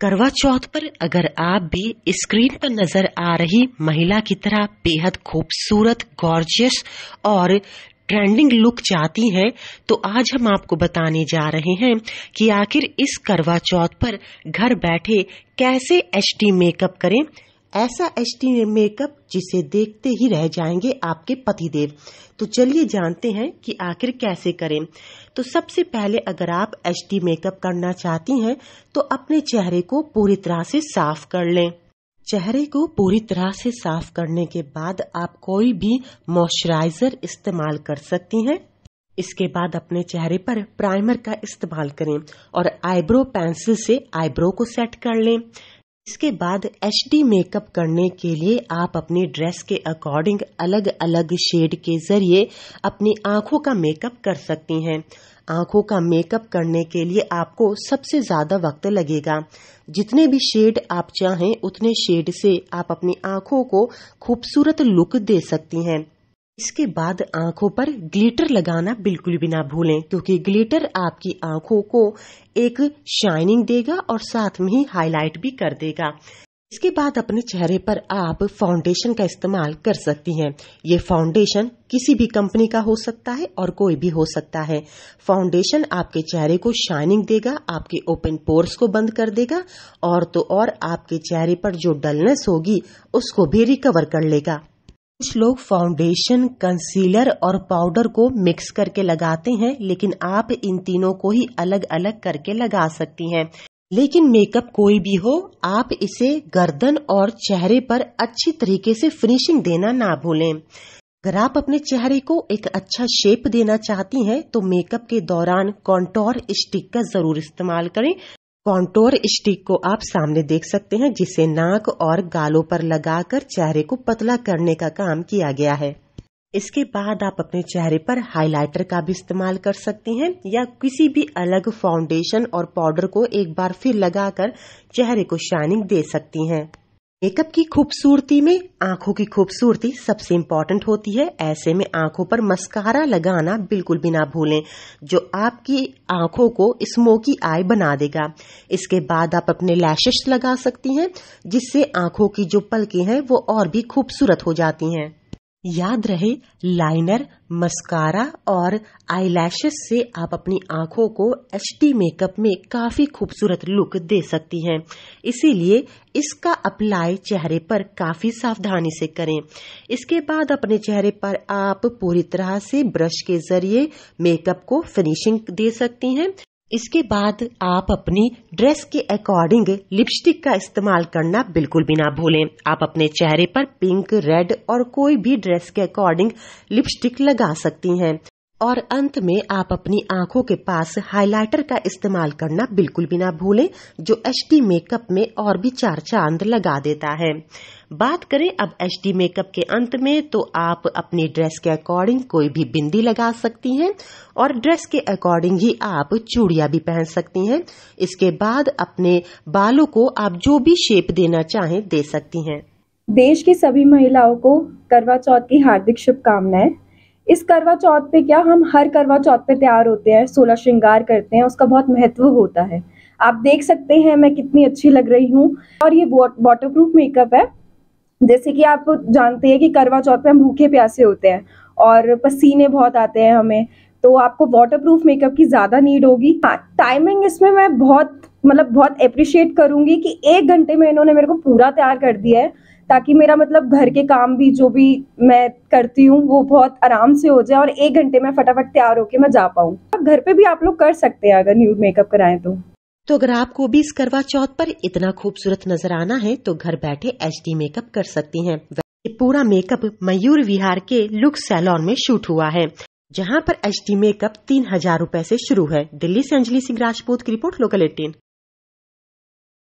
करवा चौथ पर अगर आप भी स्क्रीन पर नजर आ रही महिला की तरह बेहद खूबसूरत गॉर्जियस और ट्रेंडिंग लुक चाहती हैं तो आज हम आपको बताने जा रहे हैं कि आखिर इस करवा चौथ पर घर बैठे कैसे एच मेकअप करें ऐसा एच मेकअप जिसे देखते ही रह जाएंगे आपके पति देव तो चलिए जानते हैं कि आखिर कैसे करें तो सबसे पहले अगर आप एच मेकअप करना चाहती हैं तो अपने चेहरे को पूरी तरह से साफ कर लें चेहरे को पूरी तरह से साफ करने के बाद आप कोई भी मॉइस्चराइजर इस्तेमाल कर सकती हैं इसके बाद अपने चेहरे पर प्राइमर का इस्तेमाल करें और आईब्रो पेंसिल से आईब्रो को सेट कर लें इसके बाद एच डी मेकअप करने के लिए आप अपनी ड्रेस के अकॉर्डिंग अलग अलग शेड के ज़रिए अपनी आँखों का मेकअप कर सकती हैं आँखों का मेकअप करने के लिए आपको सबसे ज़्यादा वक्त लगेगा जितने भी शेड आप चाहें उतने शेड से आप अपनी आँखों को खूबसूरत लुक दे सकती हैं इसके बाद आंखों पर ग्लिटर लगाना बिल्कुल भी ना भूलें क्योंकि ग्लिटर आपकी आंखों को एक शाइनिंग देगा और साथ में ही हाईलाइट भी कर देगा इसके बाद अपने चेहरे पर आप फाउंडेशन का इस्तेमाल कर सकती हैं ये फाउंडेशन किसी भी कंपनी का हो सकता है और कोई भी हो सकता है फाउंडेशन आपके चेहरे को शाइनिंग देगा आपके ओपन पोर्स को बंद कर देगा और तो और आपके चेहरे पर जो डलनेस होगी उसको भी रिकवर कर लेगा कुछ लोग फाउंडेशन कंसीलर और पाउडर को मिक्स करके लगाते हैं लेकिन आप इन तीनों को ही अलग अलग करके लगा सकती हैं लेकिन मेकअप कोई भी हो आप इसे गर्दन और चेहरे पर अच्छी तरीके से फिनिशिंग देना ना भूलें अगर आप अपने चेहरे को एक अच्छा शेप देना चाहती हैं तो मेकअप के दौरान कॉन्टोर स्टिक का जरूर इस्तेमाल करें कॉन्टोर स्टिक को आप सामने देख सकते हैं जिसे नाक और गालों पर लगाकर चेहरे को पतला करने का काम किया गया है इसके बाद आप अपने चेहरे पर हाइलाइटर का भी इस्तेमाल कर सकते हैं या किसी भी अलग फाउंडेशन और पाउडर को एक बार फिर लगाकर चेहरे को शाइनिंग दे सकती हैं मेकअप की खूबसूरती में आंखों की खूबसूरती सबसे इम्पोर्टेंट होती है ऐसे में आंखों पर मस्कारा लगाना बिल्कुल भी ना भूलें जो आपकी आंखों को स्मोकी आई बना देगा इसके बाद आप अपने लैशेस लगा सकती हैं जिससे आंखों की जो पलकें हैं वो और भी खूबसूरत हो जाती हैं याद रहे लाइनर मस्कारा और आईलैशेस से आप अपनी आंखों को एच मेकअप में काफी खूबसूरत लुक दे सकती हैं इसीलिए इसका अप्लाई चेहरे पर काफी सावधानी से करें इसके बाद अपने चेहरे पर आप पूरी तरह से ब्रश के जरिए मेकअप को फिनिशिंग दे सकती हैं इसके बाद आप अपनी ड्रेस के अकॉर्डिंग लिपस्टिक का इस्तेमाल करना बिल्कुल भी ना भूलें आप अपने चेहरे पर पिंक रेड और कोई भी ड्रेस के अकॉर्डिंग लिपस्टिक लगा सकती हैं और अंत में आप अपनी आंखों के पास हाइलाइटर का इस्तेमाल करना बिल्कुल भी ना भूलें जो एच मेकअप में और भी चार चांद लगा देता है बात करें अब एच मेकअप के अंत में तो आप अपनी ड्रेस के अकॉर्डिंग कोई भी बिंदी लगा सकती हैं और ड्रेस के अकॉर्डिंग ही आप चूड़िया भी पहन सकती हैं इसके बाद अपने बालों को आप जो भी शेप देना चाहें दे सकती हैं देश की सभी महिलाओं को करवा चौथ की हार्दिक शुभकामनाएं इस करवा चौथ पे क्या हम हर करवा चौथ पे तैयार होते हैं सोलह श्रृंगार करते हैं उसका बहुत महत्व होता है आप देख सकते हैं मैं कितनी अच्छी लग रही हूँ और ये वाटर प्रूफ मेकअप है जैसे कि आप जानते हैं कि करवा चौथ पे हम भूखे प्यासे होते हैं और पसीने बहुत आते हैं हमें तो आपको वाटर प्रूफ मेकअप की ज़्यादा नीड होगी टाइमिंग हाँ, इसमें मैं बहुत मतलब बहुत अप्रिशिएट करूंगी कि एक घंटे में इन्होंने मेरे को पूरा तैयार कर दिया है ताकि मेरा मतलब घर के काम भी जो भी मैं करती हूँ वो बहुत आराम से हो जाए और एक घंटे में फटाफट तैयार होके मैं जा पाऊँ घर पे भी आप लोग कर सकते हैं अगर न्यूड मेकअप कराएं तो तो अगर आपको भी इस करवा चौथ पर इतना खूबसूरत नजर आना है तो घर बैठे एच मेकअप कर सकती हैं। पूरा मेकअप मयूर विहार के लुक सैलॉन में शूट हुआ है जहां पर एच मेकअप तीन हजार रूपए ऐसी शुरू है दिल्ली से अंजलि सिंह राजपूत की रिपोर्ट लोकल एटीन